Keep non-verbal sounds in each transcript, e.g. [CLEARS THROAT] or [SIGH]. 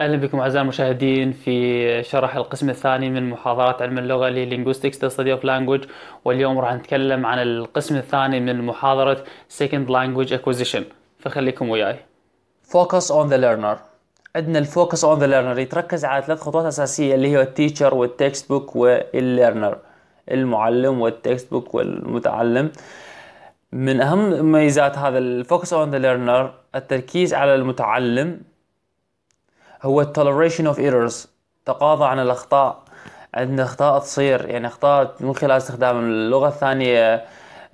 اهلا بكم اعزائي المشاهدين في شرح القسم الثاني من محاضرات علم اللغه للينغوستكس ذا ستدي اوف لانجوج واليوم راح نتكلم عن القسم الثاني من محاضره سكند لانجوج اكوزيشن فخليكم وياي. فوكس اون ذا ليرنر عندنا الفوكس اون ذا ليرنر يتركز على ثلاث خطوات اساسيه اللي هي التيتشر والتكست بوك والليرنر المعلم والتكست بوك والمتعلم من اهم مميزات هذا الفوكس اون ذا ليرنر التركيز على المتعلم هو toleration اوف ايرورز تقاضى عن الأخطاء عندنا أخطاء تصير يعني أخطاء من خلال استخدام اللغة الثانية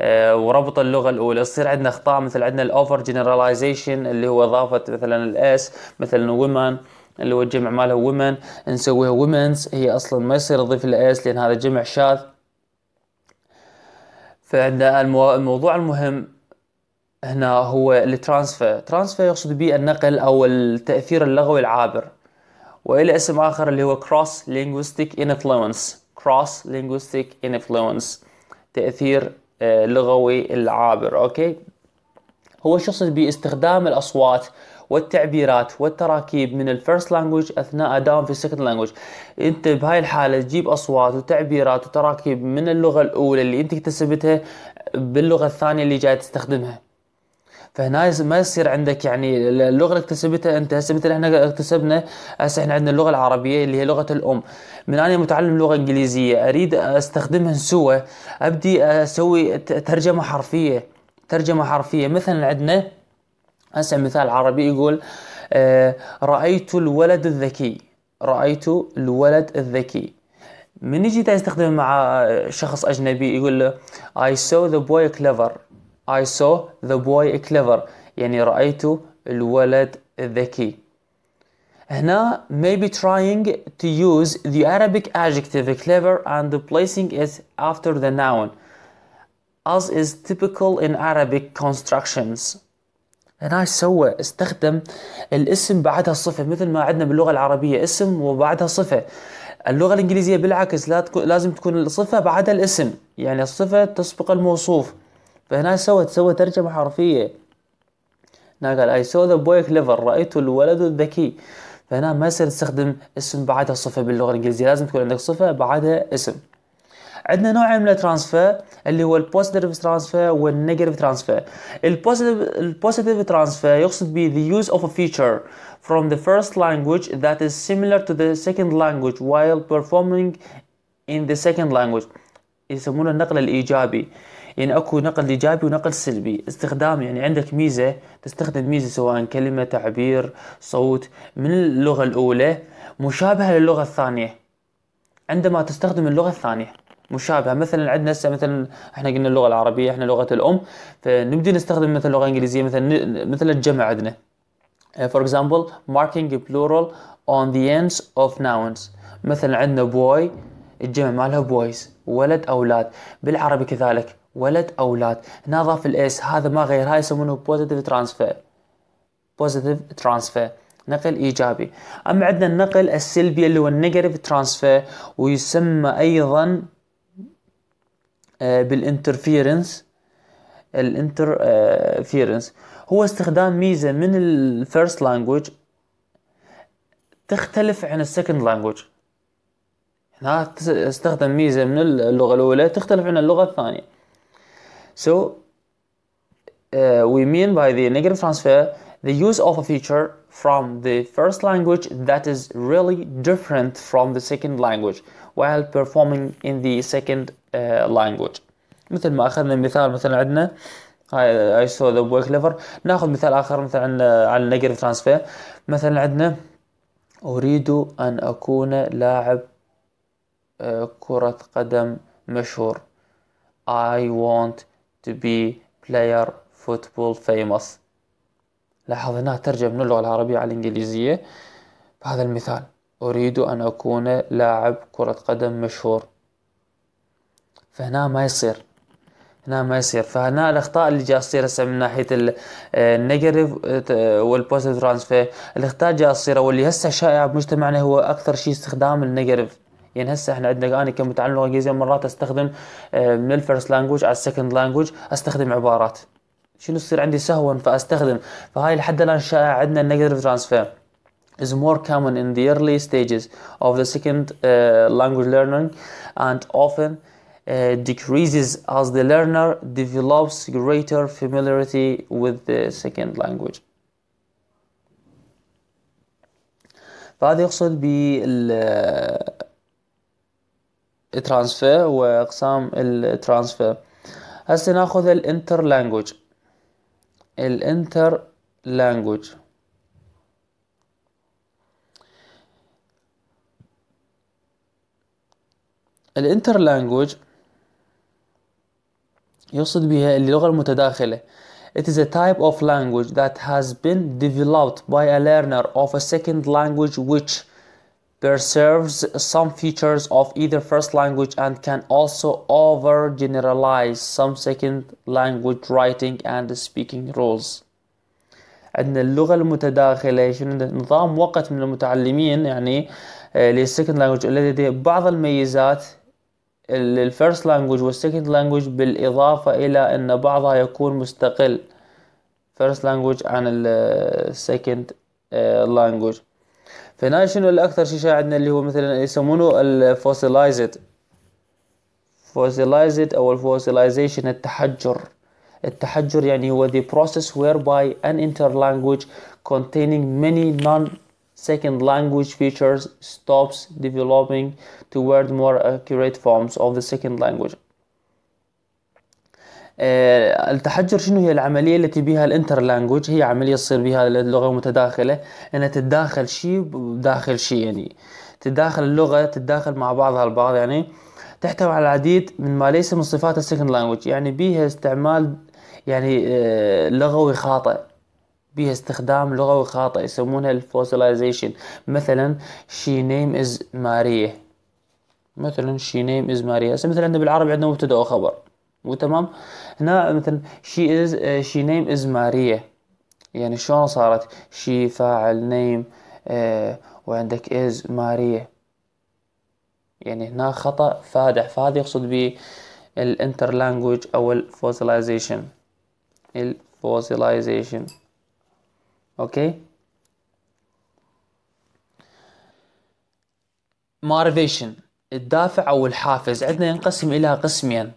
آه، وربط اللغه الاولى يصير عندنا اخطاء مثل عندنا الاوفر جنراليزيشن اللي هو اضافه مثلا الاس مثلا ومن اللي هو الجمع مالها ومن نسويها ومنز هي اصلا ما يصير نضيف الاس لان هذا جمع شاذ فعندنا الموضوع المهم هنا هو الترانسفير ترانسفير يقصد به النقل أو التأثير اللغوي العابر وإلى اسم آخر اللي هو cross linguistic influence كروس لينغويستيك influence تأثير آه، لغوي العابر أوكي هو شخص باستخدام الأصوات والتعبيرات والتراكيب من الفيرست لانجوج اثناء ادائهم في السكند لانجوج انت بهاي الحاله تجيب اصوات وتعبيرات وتراكيب من اللغه الاولى اللي انت اكتسبتها باللغه الثانيه اللي جاي تستخدمها فهنا ما يصير عندك يعني اللغه اللي اكتسبتها انت هسه مثل احنا اكتسبنا هسه احنا عندنا اللغه العربيه اللي هي لغه الام من انا متعلم لغه انجليزيه اريد استخدمها سوى ابدي اسوي ترجمه حرفيه ترجمه حرفيه مثلا عندنا هسه مثال عربي يقول آه، رايت الولد الذكي رايت الولد الذكي من يجي تستخدم مع شخص اجنبي يقول له I saw the boy clever I saw the boy clever يعني رأيت الولد الذكي هنا maybe trying to use the Arabic adjective clever and placing it after the noun as is typical in Arabic constructions هنا سوى استخدم الاسم بعدها صفة مثل ما عندنا باللغة العربية اسم وبعدها صفة اللغة الإنجليزية بالعكس لا تكون لازم تكون الصفة بعدها الاسم يعني الصفة تسبق الموصوف فهنا سوى سوى ترجمة حرفية هنا قال I saw the boy clever رأيت الولد الذكي فهنا ما يصير تستخدم اسم بعدها صفة باللغة الإنجليزية لازم تكون عندك صفة بعدها اسم عندنا نوعين من الترانسفير اللي هو البوزيتيف ترانسفير والنيجاتيف ترانسفير البوزيتيف ترانسفير يقصد به the use of a feature from the first language that is similar to the second language while performing in the second language يسمونه النقل الإيجابي يعني اكو نقل ايجابي ونقل سلبي استخدام يعني عندك ميزه تستخدم ميزه سواء كلمه تعبير صوت من اللغه الاولى مشابهه للغه الثانيه عندما تستخدم اللغه الثانيه مشابهه مثلا عندنا هسه مثلا احنا قلنا اللغه العربيه احنا لغه الام فنبدي نستخدم مثلا اللغه الانجليزيه مثلا مثلا الجمع عندنا uh, for example marking plural on the ends of nouns مثلا عندنا boy الجمع مالها boys ولد اولاد بالعربي كذلك ولد اولاد هنا ضاف الاس هذا ما غير هاي يسمونه بوزيتيف ترانسفير بوزيتيف ترانسفير نقل ايجابي اما عندنا النقل السلبي اللي هو النيجاتيف ترانسفير ويسمى ايضا آه، بالانترفيرنس الانترفيرنس آه، هو استخدام ميزه من الفيرست لانجوج تختلف عن السكند لانجوج هنا استخدم ميزه من اللغه الاولى تختلف عن اللغه الثانيه So uh, we mean by the negative transfer the use of a feature from the first language that is really different from the second language while performing in the second uh, language مثل ما اخذنا مثال مثلا عندنا I saw the work lever ناخذ مثال اخر مثلا عن uh, على negative transfer. مثلا عندنا اريد ان اكون لاعب uh, كرة قدم مشهور I want to be player football famous لاحظ هنا ترجم من اللغة العربية على الإنجليزية بهذا المثال أريد أن أكون لاعب كرة قدم مشهور فهنا ما يصير هنا ما يصير فهنا الاخطاء اللي جاي تصير هسه من ناحيه النيجاتيف والبوزيتيف ترانسفير الاخطاء جاي تصير واللي هسه شائعه بمجتمعنا هو اكثر شيء استخدام النيجاتيف يعني هسه احنا عندنا انا كمتعلم لغه انجليزيه مرات استخدم آه، من الفيرست لانجوج على السكند لانجوج استخدم عبارات شنو يصير عندي سهوا فاستخدم فهاي لحد الان شائع عندنا النيجاتيف ترانسفير is more common in the early stages of the second uh, language learning and often uh, decreases as the learner develops greater familiarity with the second language. فهذا يقصد بال الترانسفير واقسام الترانسفير هسه ناخذ الانتر لانجوج الانتر لانجوج الانتر لانجوج يقصد بها اللغة المتداخلة It is a type of language that has been developed by a learner of a second language which preserves some features of either first language and can also overgeneralize some second language writing and speaking rules عندنا اللغة المتداخلة شنو نظام وقت من المتعلمين يعني آه، للسكند لانجوج الذي لديه بعض الميزات للفيرست لانجوج والسكند لانجوج بالإضافة إلى أن بعضها يكون مستقل فيرست لانجوج عن السكند لانجوج فهنا شنو الاكثر شيء عندنا اللي هو مثلا يسمونه الفوسيلايزد فوسيلايزد او الفوسيلايزيشن التحجر التحجر يعني هو the process whereby an interlanguage containing many non second language features stops developing toward more accurate forms of the second language آه، التحجر شنو هي العملية التي بها الانتر لانجوج هي عملية تصير بها اللغة متداخلة انها تتداخل شيء داخل شيء يعني تتداخل اللغة تتداخل مع بعضها البعض يعني تحتوي على العديد من ما ليس من صفات السكند لانجوج يعني بيها استعمال يعني آه، لغوي خاطئ بها استخدام لغوي خاطئ يسمونها الفوسيلايزيشن مثلا شي نيم از ماريا مثلا شي نيم از ماريا هسه مثلا بالعربي عندنا مبتدا وخبر وتمام هنا مثلا she is شي uh, she name is ماريا يعني شلون صارت she فاعل name uh, وعندك is ماريا يعني هنا خطأ فادح فهذا يقصد به الانتر لانجوج او الفوسيلايزيشن الفوسيلايزيشن اوكي motivation الدافع او الحافز عندنا ينقسم الى قسمين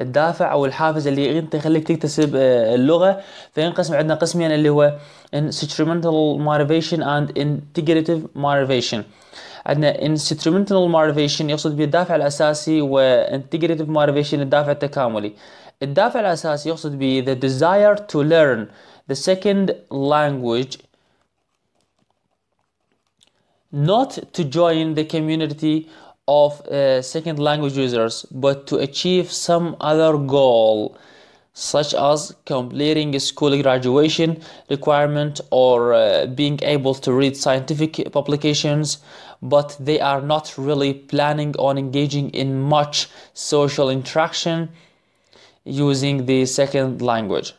الدافع او الحافز اللي انت يخليك تكتسب اللغه فينقسم عندنا قسمين اللي هو instrumental motivation and integrative motivation عندنا instrumental motivation يقصد به الدافع الاساسي و integrative motivation الدافع التكاملي الدافع الاساسي يقصد به the desire to learn the second language not to join the community of uh, second language users, but to achieve some other goal, such as completing school graduation requirement or uh, being able to read scientific publications, but they are not really planning on engaging in much social interaction using the second language.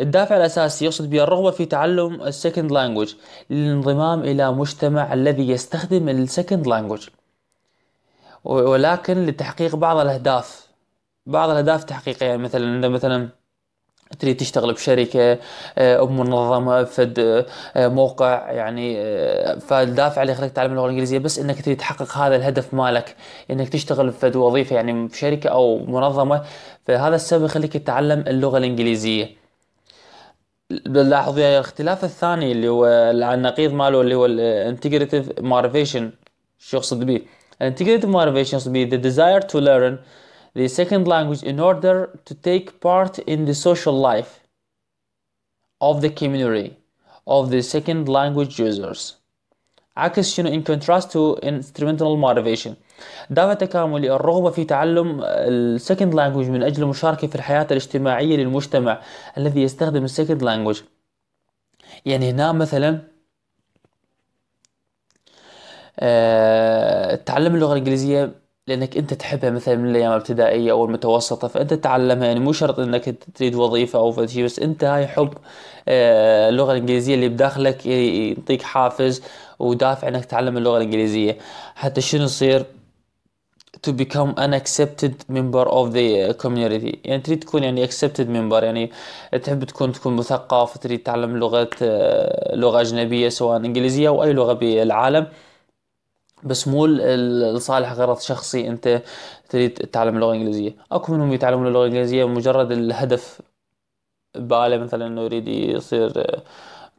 الدافع الأساسي يقصد به الرغبة في تعلم السكند لانجوج للانضمام إلى مجتمع الذي يستخدم second language. ولكن لتحقيق بعض الاهداف بعض الاهداف تحقيقيه يعني مثلا اذا مثلا تريد تشتغل بشركه او آه، بمنظمه فد آه، موقع يعني آه، فالدافع اللي يخليك تتعلم اللغه الانجليزيه بس انك تريد تحقق هذا الهدف مالك انك تشتغل فد وظيفه يعني بشركه او منظمه فهذا السبب يخليك تتعلم اللغه الانجليزيه بنلاحظ الاختلاف الثاني اللي هو النقيض ماله اللي هو الانتجريتيف مارفيشن شو يقصد به And integrative motivation should be the desire to learn the second language in order to take part in the social life of the community of the second language users. عكس شنو in contrast to instrumental motivation دافع تكاملي الرغبة في تعلم السكند لانجوج من أجل المشاركة في الحياة الاجتماعية للمجتمع الذي يستخدم السكند لانجوج يعني هنا مثلا آه، تعلم اللغه الانجليزيه لانك انت تحبها مثلا من الايام الابتدائيه او المتوسطه فانت تعلمها يعني مو شرط انك تريد وظيفه او شيء بس انت هاي حب آه، اللغه الانجليزيه اللي بداخلك يعطيك حافز ودافع انك تتعلم اللغه الانجليزيه حتى شنو يصير to become an accepted member of the community يعني تريد تكون يعني accepted member يعني تحب تكون تكون مثقف تريد تعلم لغة آه، لغة أجنبية سواء إنجليزية أو أي لغة بالعالم بس مو لصالح غرض شخصي انت تريد تتعلم اللغه الانجليزيه اكو منهم يتعلمون اللغه الانجليزيه مجرد الهدف باله مثلا انه يريد يصير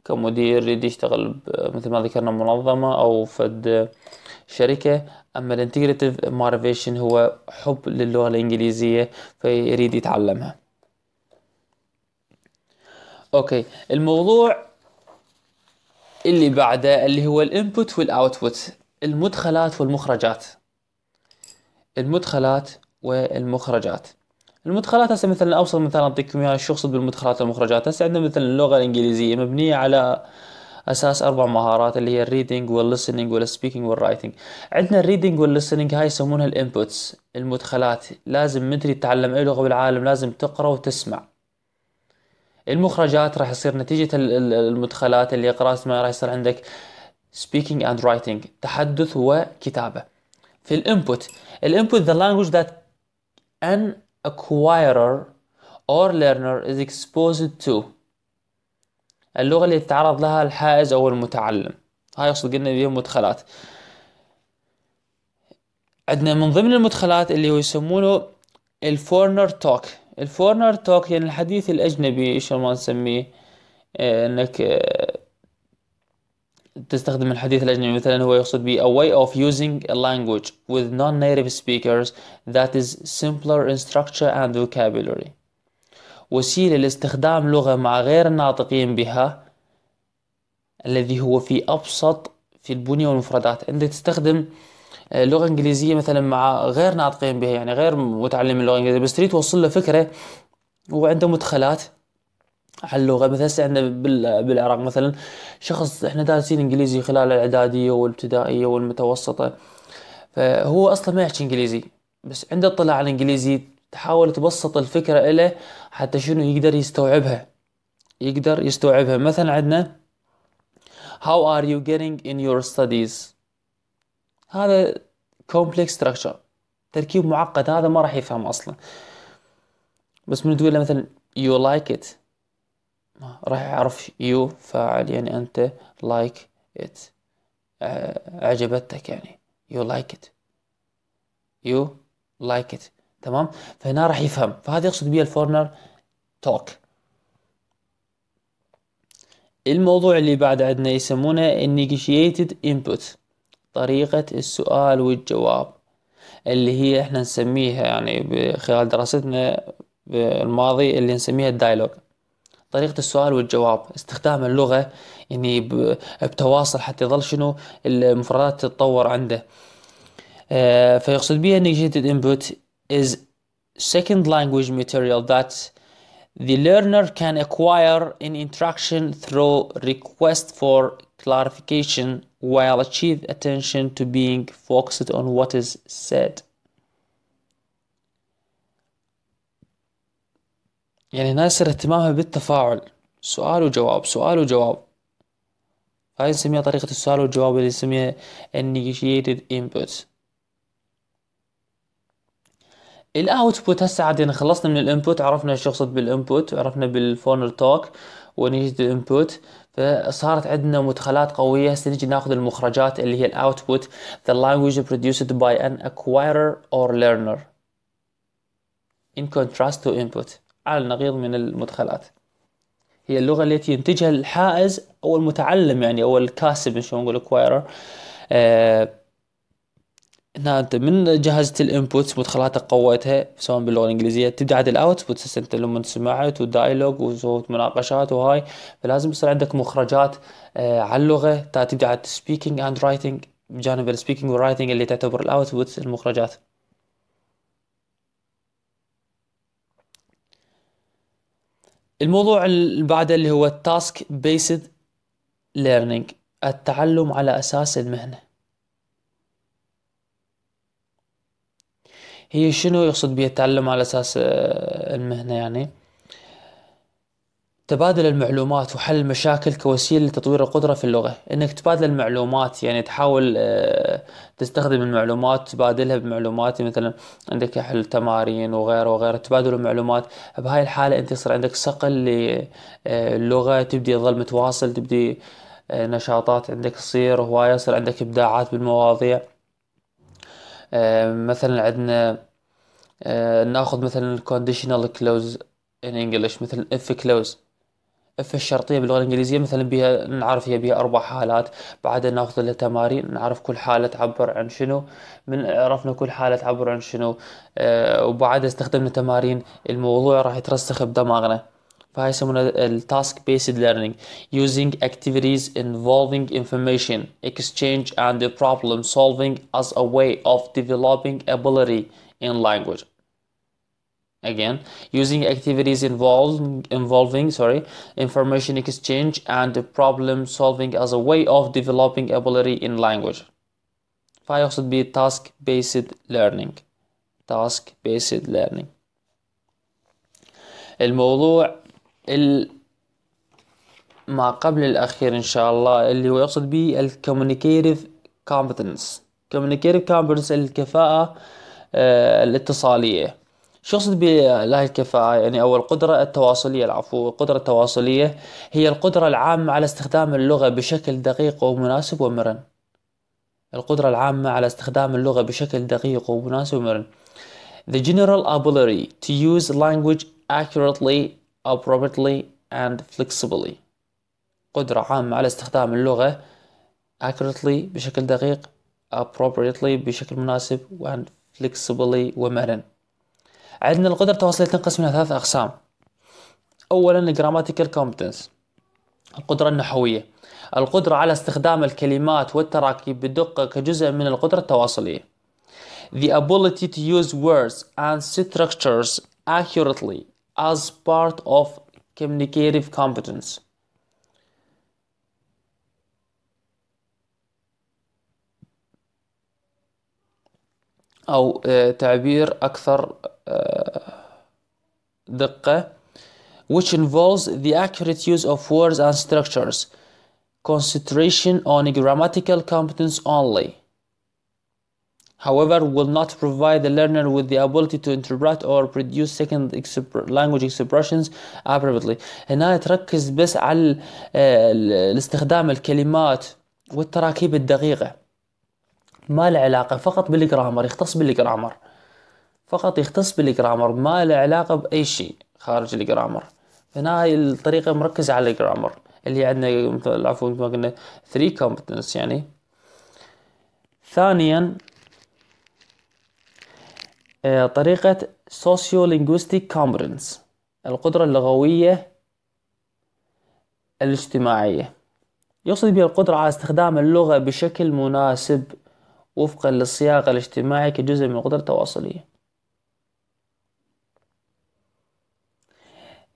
كمدير يريد يشتغل مثل ما ذكرنا منظمه او فد شركه اما الانتجريتيف موتيفيشن هو حب للغه الانجليزيه فيريد يتعلمها اوكي الموضوع اللي بعده اللي هو الانبوت والاوتبوت المدخلات والمخرجات المدخلات والمخرجات المدخلات هسه مثلا اوصل مثلا اعطيكم اياها شو اقصد بالمدخلات والمخرجات هسه عندنا مثلا اللغه الانجليزيه مبنيه على اساس اربع مهارات اللي هي الريدنج والليسننج والسبيكنج والرايتنج عندنا الريدنج والليسننج هاي يسمونها الانبوتس المدخلات لازم من تتعلم اي لغه بالعالم لازم تقرا وتسمع المخرجات راح يصير نتيجه المدخلات اللي قراءه ما راح يصير عندك speaking and writing تحدث وكتابة في الانبوت الانبوت the language that an acquirer or learner is exposed to اللغة اللي يتعرض لها الحائز أو المتعلم هاي يقصد قلنا بيها مدخلات عندنا من ضمن المدخلات اللي هو يسمونه الفورنر توك الفورنر توك يعني الحديث الأجنبي شو ما نسميه إيه، إنك تستخدم الحديث الأجنبي مثلا هو يقصد به a way of using a language with non-native speakers that is simpler in structure and vocabulary وسيلة لاستخدام لغة مع غير الناطقين بها الذي هو في أبسط في البنية والمفردات أنت تستخدم آه، لغة إنجليزية مثلا مع غير ناطقين بها يعني غير متعلم اللغة الإنجليزية بس تريد توصل له فكرة وعنده مدخلات على اللغه مثلا هسه عندنا بالعراق مثلا شخص احنا دارسين انجليزي خلال الاعداديه والابتدائيه والمتوسطه فهو اصلا ما يحكي انجليزي بس عنده اطلاع على الانجليزي تحاول تبسط الفكره له حتى شنو يقدر يستوعبها يقدر يستوعبها مثلا عندنا how are you getting in your studies هذا complex structure تركيب معقد هذا ما راح يفهم اصلا بس من تقول له مثلا you like it راح يعرف يو فاعل يعني أنت لايك like ات آه، عجبتك يعني يو لايك ات يو لايك ات تمام فهنا راح يفهم فهذا يقصد بيه الفورنر توك الموضوع اللي بعد عندنا يسمونه النيجيشيتد انبوت طريقة السؤال والجواب اللي هي احنا نسميها يعني خلال دراستنا الماضي اللي نسميها الدايلوج طريقة السؤال والجواب استخدام اللغة يعني بتواصل حتى يظل شنو المفردات تتطور عنده فيقصد بها negated input is second language material that the learner can acquire in interaction through request for clarification while achieve attention to being focused on what is said يعني ناسر اهتمامها بالتفاعل سؤال وجواب سؤال وجواب هاي نسميها طريقة السؤال والجواب اللي نسميها input انبوت الاوتبوت هسه عاد يعني خلصنا من الانبوت عرفنا ايش يقصد بالانبوت عرفنا بالفونر توك ونيجيشيتد input فصارت عندنا مدخلات قوية هسه نجي ناخذ المخرجات اللي هي الاوتبوت the language produced by an acquirer or learner in contrast to input على النقيض من المدخلات هي اللغة التي ينتجها الحائز أو المتعلم يعني أو الكاسب شلون نقول اكوايرر آه نعم، انت من جهزت الانبوتس مدخلاتك قويتها سواء باللغه الانجليزيه تبدا عاد الاوتبوتس انت لما سمعت ودايلوج وصوت مناقشات وهاي فلازم يصير عندك مخرجات آه على اللغه تبدا عاد سبيكينج اند رايتنج بجانب السبيكينج والرايتنج اللي تعتبر الاوتبوتس المخرجات الموضوع اللي بعده اللي هو التاسك بيسد ليرنينج التعلم على أساس المهنة هي شنو يقصد بيه التعلم على أساس آه، المهنة يعني تبادل المعلومات وحل المشاكل كوسيله لتطوير القدره في اللغه انك تبادل المعلومات يعني تحاول آه، تستخدم المعلومات تبادلها بمعلومات يعني مثلا عندك حل تمارين وغيره وغيره تبادل المعلومات بهاي الحاله انت يصير عندك صقل آه، للغه تبدي تظل متواصل تبدي آه، نشاطات عندك تصير هوايه يصير عندك ابداعات بالمواضيع مثلا عندنا ناخذ مثلا الكونديشنال كلوز in English مثل if close في الشرطية باللغة الإنجليزية مثلا بها نعرف هي بها أربع حالات بعدها ناخذ لها تمارين نعرف كل حالة تعبر عن شنو من عرفنا كل حالة تعبر عن شنو آه وبعدها استخدمنا تمارين الموضوع راح يترسخ بدماغنا فهاي يسمونها التاسك بيسد ليرنينج using activities involving information exchange and problem solving as a way of developing ability in language again using activities involving, involving sorry information exchange and problem solving as a way of developing ability in language should be task based learning task based learning الموضوع ما قبل الأخير إن شاء الله اللي هو يقصد به ال communicative competence communicative competence الكفاءة الاتصالية شو اقصد بهاي الكفاءة يعني او القدرة التواصلية العفو، القدرة التواصلية هي القدرة العامة على استخدام اللغة بشكل دقيق ومناسب ومرن. القدرة العامة على استخدام اللغة بشكل دقيق ومناسب ومرن. The general ability to use language accurately, appropriately and flexibly. قدرة عامة على استخدام اللغة accurately بشكل دقيق appropriately بشكل مناسب and flexibly ومرن. عندنا القدرة التواصلية تنقسم إلى ثلاث أقسام أولا grammatical competence القدرة النحوية القدرة على استخدام الكلمات والتراكيب بدقة كجزء من القدرة التواصلية the ability to use words and structures accurately as part of communicative competence. أو آه، تعبير أكثر دقة which involves the accurate use of words and structures concentration on grammatical competence only however will not provide the learner with the ability to interpret or produce second language expressions appropriately هنا تركز بس على الاستخدام الكلمات والتراكيب الدقيقة ما له علاقة فقط بالجرامر يختص بالجرامر فقط يختص بالجرامر ما له علاقة بأي شيء خارج الجرامر فهنا هاي الطريقة مركزة على الجرامر اللي عندنا مثل عفوا مثل ما قلنا 3 competence يعني ثانيا آه، طريقة sociolinguistic كومبرنس القدرة اللغوية الاجتماعية يقصد بها القدرة على استخدام اللغة بشكل مناسب وفقا للسياق الاجتماعي كجزء من القدرة التواصلية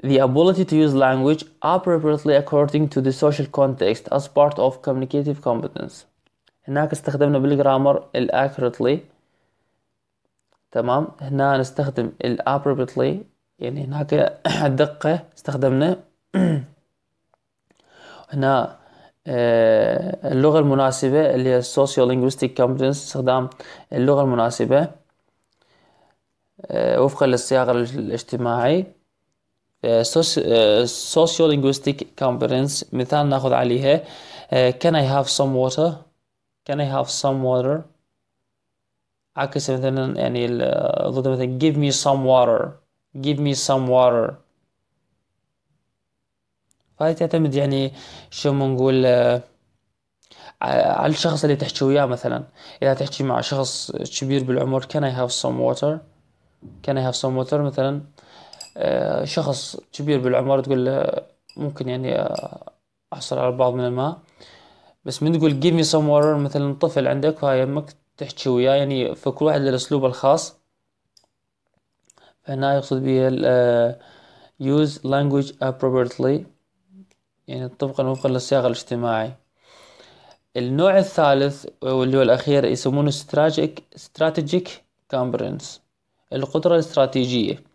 the ability to use language appropriately according to the social context as part of communicative competence هناك استخدمنا بالجرامر ال accurately تمام هنا نستخدم ال appropriately يعني هناك الدقة استخدمنا هنا اللغة المناسبة اللي هي sociolinguistic competence استخدام اللغة المناسبة وفقا للسياق الاجتماعي سوسيو linguistic components مثال ناخذ عليها can I have some water can I have some water عكس مثلا يعني ضد مثلا give me some water give me some water فهي تعتمد يعني شو بنقول على الشخص اللي تحكي وياه مثلا اذا تحكي مع شخص كبير بالعمر can I have some water can I have some water مثلا آه، شخص كبير بالعمر تقول له ممكن يعني آه، احصل على بعض من الماء بس من تقول give me some water مثلا طفل عندك وهاي يمك تحكي وياه يعني فكل واحد له الاسلوب الخاص فهنا يقصد بيها آه، use language appropriately يعني طبقا وفقا للسياق الاجتماعي النوع الثالث واللي هو الأخير يسمونه strategic strategic competence القدرة الاستراتيجية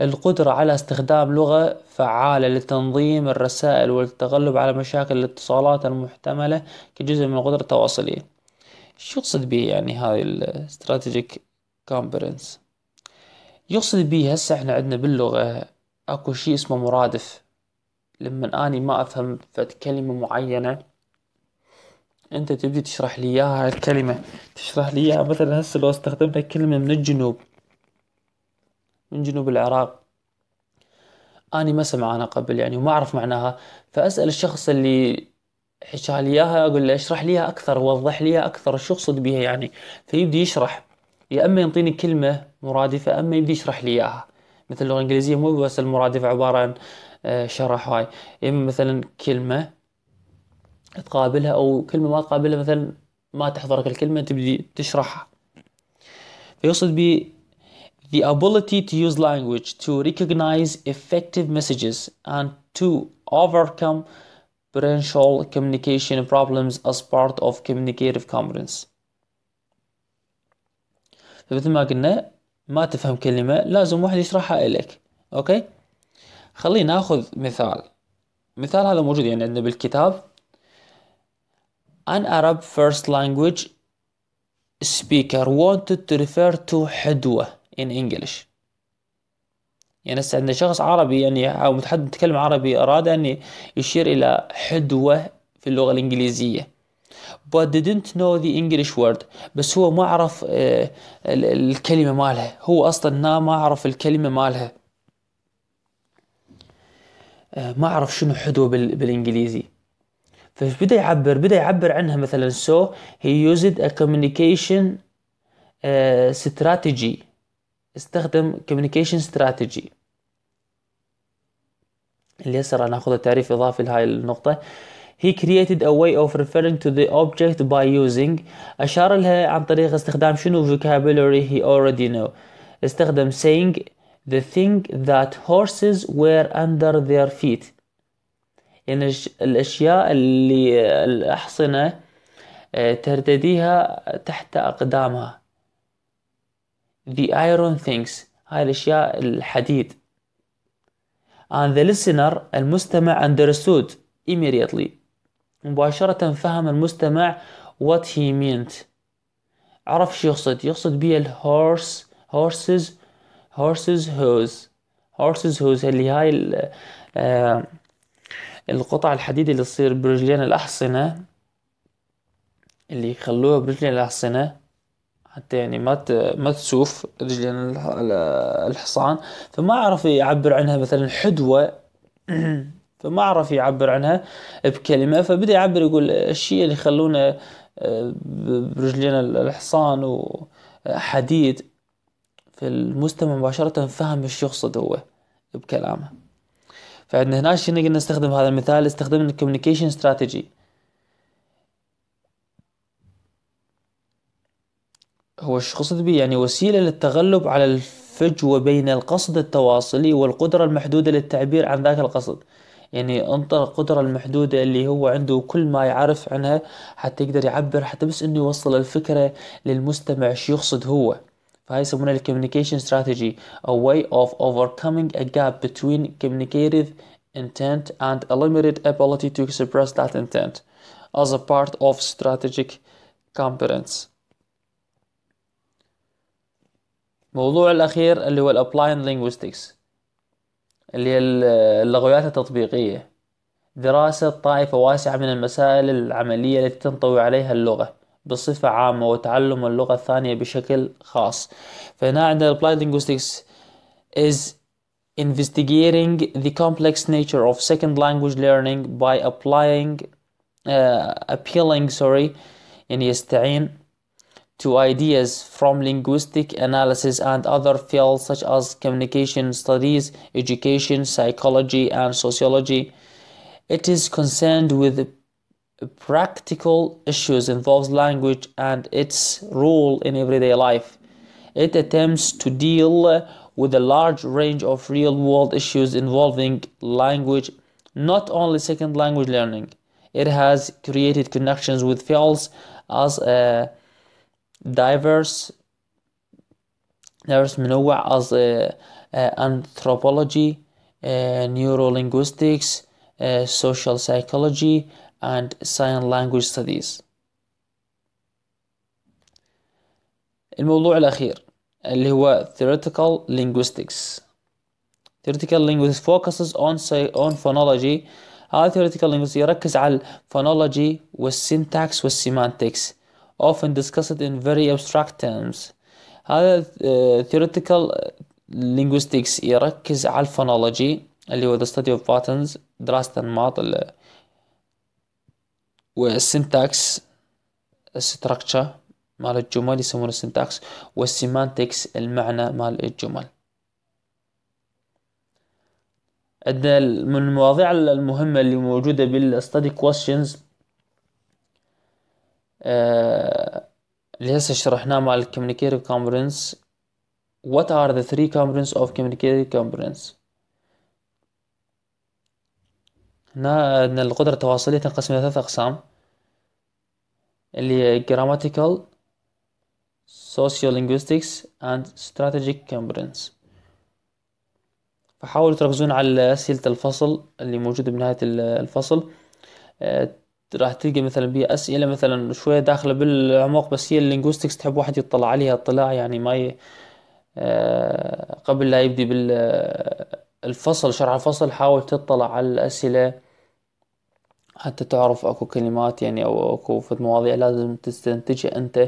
القدرة على استخدام لغة فعالة لتنظيم الرسائل والتغلب على مشاكل الاتصالات المحتملة كجزء من القدرة التواصلية شو يقصد به يعني هاي الاستراتيجيك كومبرنس يقصد به هسه احنا عندنا باللغة اكو شيء اسمه مرادف لما اني ما افهم فد كلمة معينة انت تبدي تشرح لي اياها الكلمة تشرح لي اياها مثلا هسه لو استخدمنا كلمة من الجنوب من جنوب العراق أني ما سمعنا قبل يعني وما أعرف معناها فأسأل الشخص اللي حكى لي اياها اقول له اشرح لي اياها اكثر ووضح لي اياها اكثر شو اقصد بها يعني فيبدي يشرح يا اما ينطيني كلمه مرادفه اما يبدي يشرح لي اياها مثل اللغه الانجليزيه مو بس المرادفه عباره عن آه، شرح هاي يا اما مثلا كلمه تقابلها او كلمه ما تقابلها مثلا ما تحضرك الكلمه تبدي تشرحها فيقصد بي the ability to use language to recognize effective messages and to overcome potential communication problems as part of communicative competence فمثل ما قلنا ما تفهم كلمة لازم واحد يشرحها إلك أوكي خلينا ناخذ مثال مثال هذا موجود يعني عندنا بالكتاب An Arab first language speaker wanted to refer to حدوة in English يعني هسه عندنا شخص عربي يعني او متحدث يتكلم عربي اراد ان يشير الى حدوه في اللغه الانجليزيه but didn't know the English word بس هو ما عرف آه، الكلمه مالها هو اصلا ما عرف الكلمه مالها آه، ما عرف شنو حدوه بالانجليزي فبدا يعبر بدا يعبر عنها مثلا so he used a communication uh, strategy استخدم communication strategy اللي هسه راح ناخذ تعريف اضافي لهاي النقطه He created a way of referring to the object by using أشار لها عن طريق استخدام شنو vocabulary he already know استخدم saying the thing that horses were under their feet يعني الأشياء اللي الأحصنة ترتديها تحت أقدامها the iron things هاي الأشياء الحديد and the listener المستمع understood immediately مباشرة فهم المستمع what he meant عرف شو يقصد يقصد بيه الهورس horses horses hose horses hose اللي هاي آه القطع الحديد اللي تصير برجلين الأحصنة اللي يخلوها برجلين الأحصنة حتى يعني ما ما تسوف رجلين الحصان فما عرف يعبر عنها مثلا حدوة [CLEARS THROAT] فما عرف يعبر عنها بكلمة فبدأ يعبر يقول الشيء اللي خلونا آه، برجلين الحصان وحديد فالمستمع مباشرة فهم ايش يقصد هو بكلامه فعندنا هنا شنو قلنا نستخدم هذا المثال استخدمنا الكوميونيكيشن استراتيجي هو ايش قصد بي يعني وسيلة للتغلب على الفجوة بين القصد التواصلي والقدرة المحدودة للتعبير عن ذاك القصد يعني انت القدرة المحدودة اللي هو عنده كل ما يعرف عنها حتى يقدر يعبر حتى بس انه يوصل الفكرة للمستمع شو يقصد هو فهاي يسمونها الكوميونيكيشن strategy a way of overcoming a gap between communicative intent and a limited ability to express that intent as a part of strategic competence موضوع الأخير اللي هو الأبلاين لينغويستكس اللي هي اللغويات التطبيقية دراسة طائفة واسعة من المسائل العملية التي تنطوي عليها اللغة بصفة عامة وتعلم اللغة الثانية بشكل خاص فهنا عندنا applied linguistics is investigating the complex nature of second language learning by applying uh, appealing sorry يعني يستعين to ideas from linguistic analysis and other fields such as communication studies, education, psychology, and sociology. It is concerned with practical issues involves language and its role in everyday life. It attempts to deal with a large range of real world issues involving language, not only second language learning. It has created connections with fields as uh, diverse درس منوع از anthropology, neurolinguistics, social psychology and sign language studies الموضوع الأخير اللي هو theoretical linguistics theoretical linguistics focuses on say, on phonology هذا theoretical linguistics يركز على الفونولوجي والسينتاكس والسيمانتكس often discussed in very abstract terms هذا آه، theoretical linguistics يركز على الفونولوجي اللي هو the study of patterns دراسة أنماط الأنماط والسنتاكس structure مال الجمل يسمونه و semantics المعنى مال الجمل عندنا من المواضيع المهمة اللي موجودة بالstudy questions اللي هسه شرحناه مع ال Communicative Components What are the three components of communicative components هنا ان القدرة التواصلية تنقسم إلى ثلاث أقسام اللي هي grammatical sociolinguistics and strategic components فحاولوا تركزون على أسئلة الفصل اللي موجودة بنهاية الفصل راح تلقى مثلا بيها اسئله مثلا شويه داخله بالعمق بس هي اللينغويستكس تحب واحد يطلع عليها اطلاع يعني ما ي... آه، قبل لا يبدي بالفصل آه، شرح الفصل حاول تطلع على الاسئله حتى تعرف اكو كلمات يعني او اكو في مواضيع لازم تستنتجها انت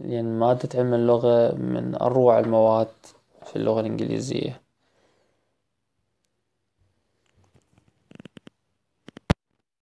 لان يعني مادة علم اللغة من اروع المواد في اللغة الانجليزية